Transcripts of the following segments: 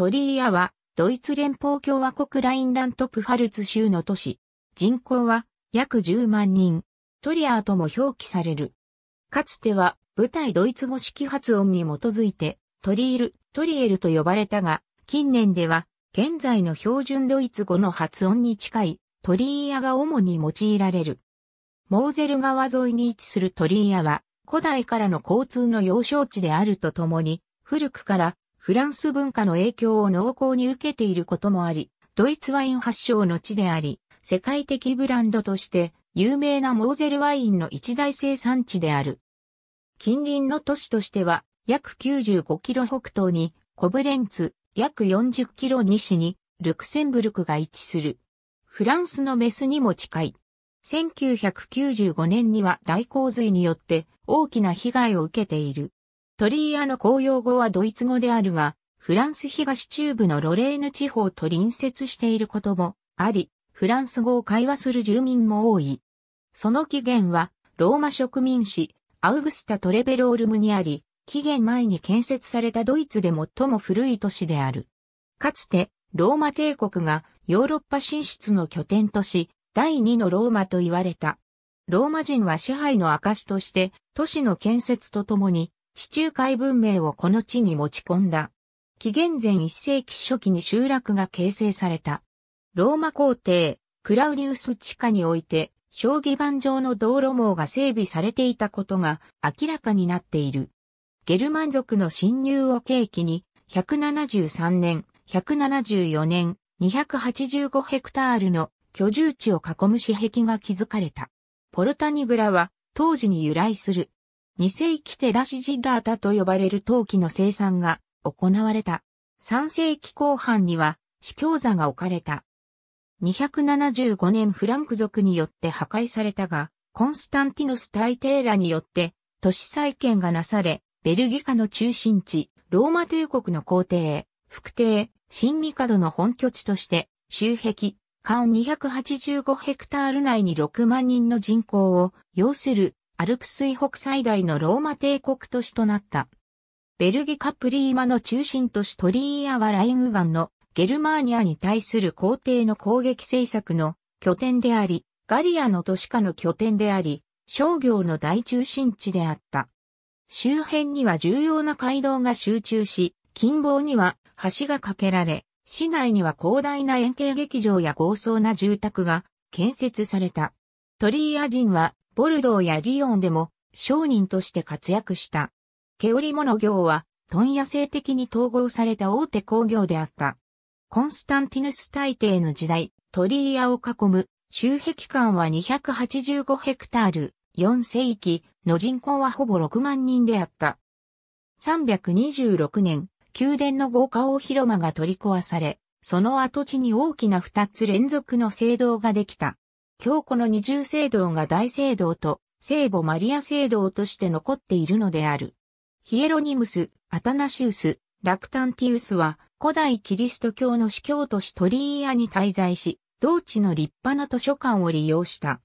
トリーアは、ドイツ連邦共和国ラインラントプファルツ州の都市。人口は約10万人。トリアーとも表記される。かつては、舞台ドイツ語式発音に基づいて、トリール、トリエルと呼ばれたが、近年では、現在の標準ドイツ語の発音に近い、トリーアが主に用いられる。モーゼル川沿いに位置するトリーアは、古代からの交通の要衝地であるとともに、古くからフランス文化の影響を濃厚に受けていることもあり、ドイツワイン発祥の地であり、世界的ブランドとして有名なモーゼルワインの一大生産地である。近隣の都市としては約95キロ北東にコブレンツ、約40キロ西にルクセンブルクが位置する。フランスのメスにも近い。1995年には大洪水によって大きな被害を受けている。トリーアの公用語はドイツ語であるが、フランス東中部のロレーヌ地方と隣接していることもあり、フランス語を会話する住民も多い。その起源は、ローマ植民史、アウグスタ・トレベロールムにあり、起源前に建設されたドイツで最も古い都市である。かつて、ローマ帝国がヨーロッパ進出の拠点とし、第二のローマと言われた。ローマ人は支配の証として、都市の建設とともに、地中海文明をこの地に持ち込んだ。紀元前1世紀初期に集落が形成された。ローマ皇帝、クラウリウス地下において、将棋盤上の道路網が整備されていたことが明らかになっている。ゲルマン族の侵入を契機に、173年、174年、285ヘクタールの居住地を囲む私壁が築かれた。ポルタニグラは当時に由来する二世紀テラシジラータと呼ばれる陶器の生産が行われた。三世紀後半には、司教座が置かれた。275年フランク族によって破壊されたが、コンスタンティノス・大帝テーラによって都市再建がなされ、ベルギカの中心地、ローマ帝国の皇帝、副帝、新ドの本拠地として、周壁、間285ヘクタール内に6万人の人口を要するアルプス以北最大のローマ帝国都市となった。ベルギカプリーマの中心都市トリーアはライングガンのゲルマーニアに対する皇帝の攻撃政策の拠点であり、ガリアの都市化の拠点であり、商業の大中心地であった。周辺には重要な街道が集中し、近傍には橋が架けられ、市内には広大な円形劇場や豪壮な住宅が建設された。トリーア人はボルドーやリヨンでも商人として活躍した。毛織物業は、問屋制的に統合された大手工業であった。コンスタンティヌス大帝の時代、鳥居屋を囲む周壁間は285ヘクタール、4世紀の人口はほぼ6万人であった。326年、宮殿の豪華大広間が取り壊され、その跡地に大きな2つ連続の聖堂ができた。日この二重聖堂が大聖堂と聖母マリア聖堂として残っているのである。ヒエロニムス、アタナシウス、ラクタンティウスは古代キリスト教の司教都市トリーアに滞在し、同地の立派な図書館を利用した。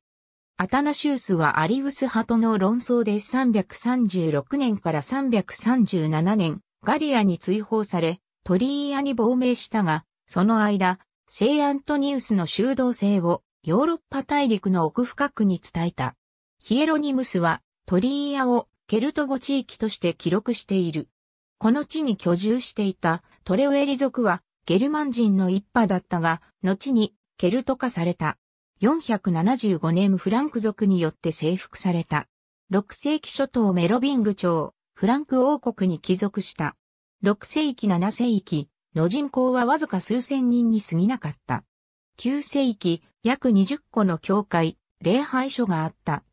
アタナシウスはアリウス派との論争で336年から337年、ガリアに追放され、トリーアに亡命したが、その間、聖アントニウスの修道生をヨーロッパ大陸の奥深くに伝えた。ヒエロニムスはトリーヤをケルト語地域として記録している。この地に居住していたトレオエリ族はゲルマン人の一派だったが、後にケルト化された。475年フランク族によって征服された。6世紀初頭メロビング朝、フランク王国に帰属した。6世紀7世紀の人口はわずか数千人に過ぎなかった。9世紀約20個の教会、礼拝所があった。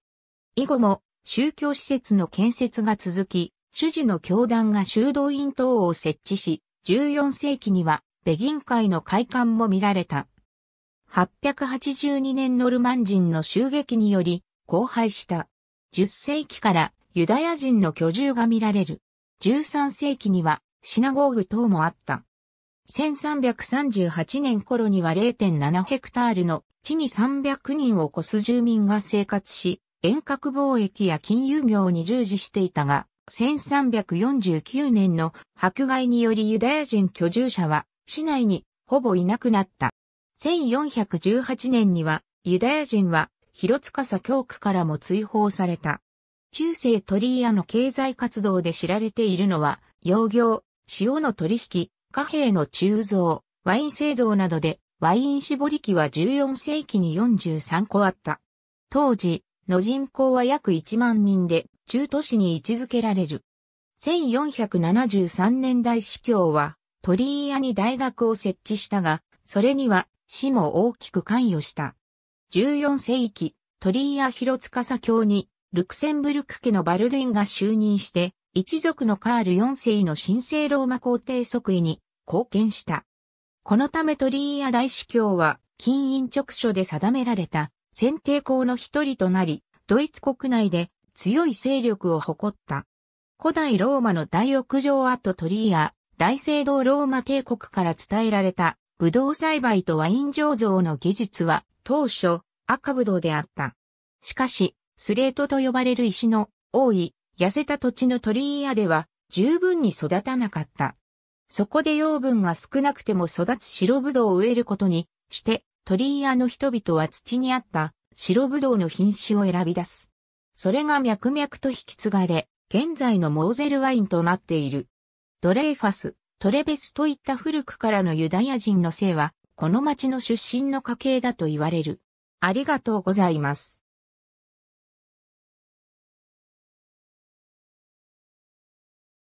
以後も宗教施設の建設が続き、主事の教団が修道院等を設置し、14世紀にはベギン会の会館も見られた。882年ノルマン人の襲撃により荒廃した。10世紀からユダヤ人の居住が見られる。13世紀にはシナゴーグ等もあった。1338年頃には0.7ヘクタールの地に300人を超す住民が生活し、遠隔貿易や金融業に従事していたが、1349年の迫害によりユダヤ人居住者は市内にほぼいなくなった。1418年にはユダヤ人は広司教区からも追放された。中世鳥屋の経済活動で知られているのは、養業、塩の取引、貨幣の鋳造、ワイン製造などでワイン絞り機は14世紀に43個あった。当時、の人口は約1万人で、中都市に位置づけられる。1473年代司教は、鳥居屋に大学を設置したが、それには、市も大きく関与した。14世紀、鳥居屋広司教に、ルクセンブルク家のバルデンが就任して、一族のカール4世の神聖ローマ皇帝即位に貢献した。このため鳥居ヤ大司教は、金印直書で定められた、選定校の一人となり、ドイツ国内で強い勢力を誇った。古代ローマの大屋上跡鳥居や大聖堂ローマ帝国から伝えられた、ブドウ栽培とワイン醸造の技術は、当初、赤ブドウであった。しかし、スレートと呼ばれる石の多い、痩せた土地の鳥居屋では、十分に育たなかった。そこで養分が少なくても育つ白ぶどうを植えることにして、鳥居屋の人々は土にあった白ぶどうの品種を選び出す。それが脈々と引き継がれ、現在のモーゼルワインとなっている。ドレイファス、トレベスといった古くからのユダヤ人の姓は、この町の出身の家系だと言われる。ありがとうございます。